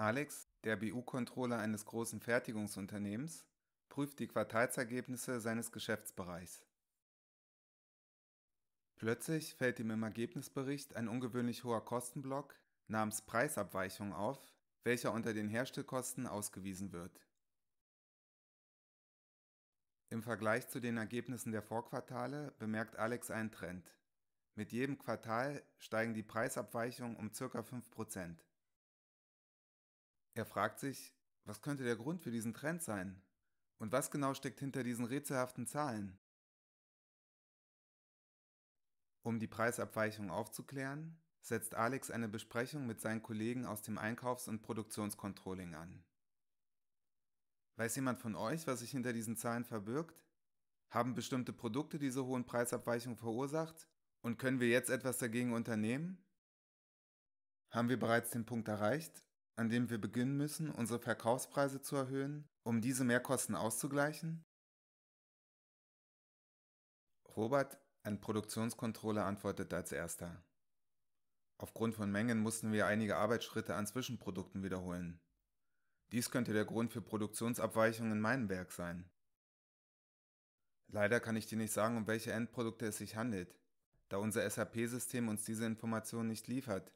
Alex, der BU-Controller eines großen Fertigungsunternehmens, prüft die Quartalsergebnisse seines Geschäftsbereichs. Plötzlich fällt ihm im Ergebnisbericht ein ungewöhnlich hoher Kostenblock namens Preisabweichung auf, welcher unter den Herstellkosten ausgewiesen wird. Im Vergleich zu den Ergebnissen der Vorquartale bemerkt Alex einen Trend. Mit jedem Quartal steigen die Preisabweichungen um ca. 5%. Er fragt sich, was könnte der Grund für diesen Trend sein? Und was genau steckt hinter diesen rätselhaften Zahlen? Um die Preisabweichung aufzuklären, setzt Alex eine Besprechung mit seinen Kollegen aus dem Einkaufs- und Produktionscontrolling an. Weiß jemand von euch, was sich hinter diesen Zahlen verbirgt? Haben bestimmte Produkte diese hohen Preisabweichungen verursacht? Und können wir jetzt etwas dagegen unternehmen? Haben wir bereits den Punkt erreicht, an dem wir beginnen müssen, unsere Verkaufspreise zu erhöhen, um diese Mehrkosten auszugleichen? Robert, ein Produktionscontroller, antwortete als erster. Aufgrund von Mengen mussten wir einige Arbeitsschritte an Zwischenprodukten wiederholen. Dies könnte der Grund für Produktionsabweichungen in meinem Werk sein. Leider kann ich dir nicht sagen, um welche Endprodukte es sich handelt, da unser SAP-System uns diese Informationen nicht liefert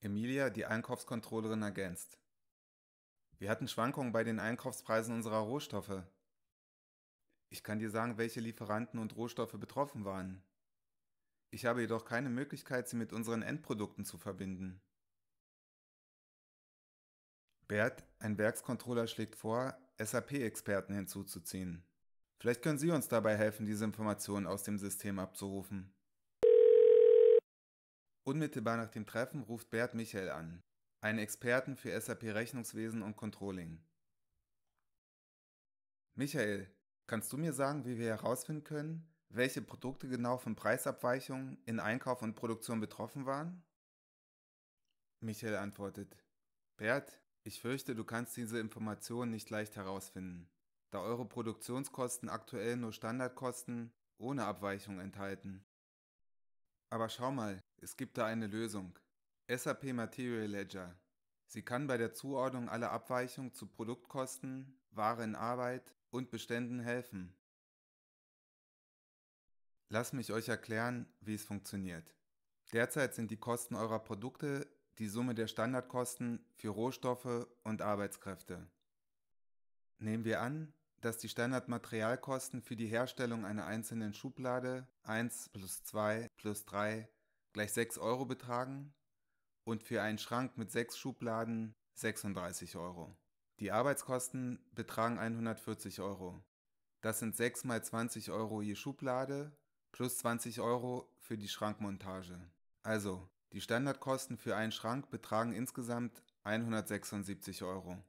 Emilia, die Einkaufskontrollerin, ergänzt. Wir hatten Schwankungen bei den Einkaufspreisen unserer Rohstoffe. Ich kann dir sagen, welche Lieferanten und Rohstoffe betroffen waren. Ich habe jedoch keine Möglichkeit, sie mit unseren Endprodukten zu verbinden. Bert, ein Werkscontroller, schlägt vor, SAP-Experten hinzuzuziehen. Vielleicht können Sie uns dabei helfen, diese Informationen aus dem System abzurufen. Unmittelbar nach dem Treffen ruft Bert Michael an, einen Experten für SAP-Rechnungswesen und Controlling. Michael, kannst du mir sagen, wie wir herausfinden können, welche Produkte genau von Preisabweichungen in Einkauf und Produktion betroffen waren? Michael antwortet, Bert, ich fürchte, du kannst diese Informationen nicht leicht herausfinden, da eure Produktionskosten aktuell nur Standardkosten ohne Abweichung enthalten. Aber schau mal, es gibt da eine Lösung. SAP Material Ledger. Sie kann bei der Zuordnung aller Abweichungen zu Produktkosten, Ware in Arbeit und Beständen helfen. Lass mich euch erklären, wie es funktioniert. Derzeit sind die Kosten eurer Produkte die Summe der Standardkosten für Rohstoffe und Arbeitskräfte. Nehmen wir an, dass die Standardmaterialkosten für die Herstellung einer einzelnen Schublade 1 plus 2 plus 3 gleich 6 Euro betragen und für einen Schrank mit 6 Schubladen 36 Euro. Die Arbeitskosten betragen 140 Euro. Das sind 6 mal 20 Euro je Schublade plus 20 Euro für die Schrankmontage. Also, die Standardkosten für einen Schrank betragen insgesamt 176 Euro.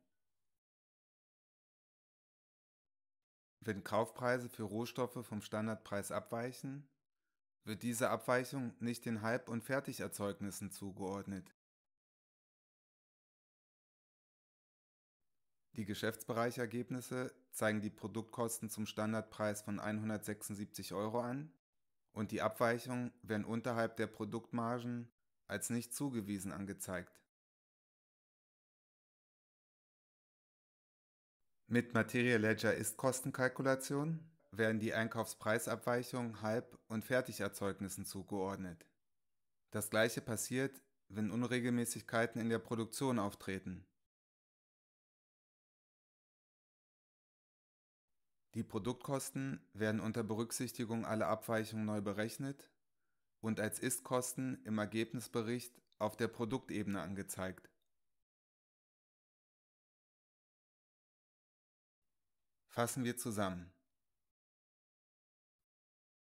Wenn Kaufpreise für Rohstoffe vom Standardpreis abweichen, wird diese Abweichung nicht den Halb- und Fertigerzeugnissen zugeordnet. Die Geschäftsbereichergebnisse zeigen die Produktkosten zum Standardpreis von 176 Euro an und die Abweichungen werden unterhalb der Produktmargen als nicht zugewiesen angezeigt. Mit Material Ledger ist Kostenkalkulation werden die Einkaufspreisabweichungen Halb- und Fertigerzeugnissen zugeordnet. Das gleiche passiert, wenn Unregelmäßigkeiten in der Produktion auftreten. Die Produktkosten werden unter Berücksichtigung aller Abweichungen neu berechnet und als Istkosten im Ergebnisbericht auf der Produktebene angezeigt. Fassen wir zusammen.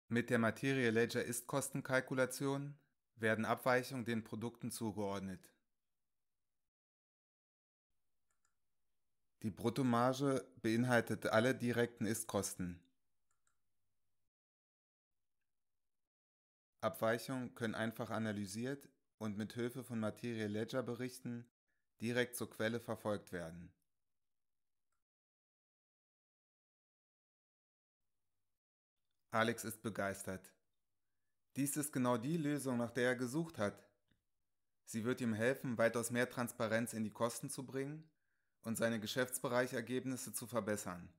Mit der Materie Ledger-Ist-Kostenkalkulation werden Abweichungen den Produkten zugeordnet. Die Bruttomarge beinhaltet alle direkten Ist-Kosten. Abweichungen können einfach analysiert und mit Hilfe von Materie Ledger-Berichten direkt zur Quelle verfolgt werden Alex ist begeistert. Dies ist genau die Lösung, nach der er gesucht hat. Sie wird ihm helfen, weitaus mehr Transparenz in die Kosten zu bringen und seine Geschäftsbereichergebnisse zu verbessern.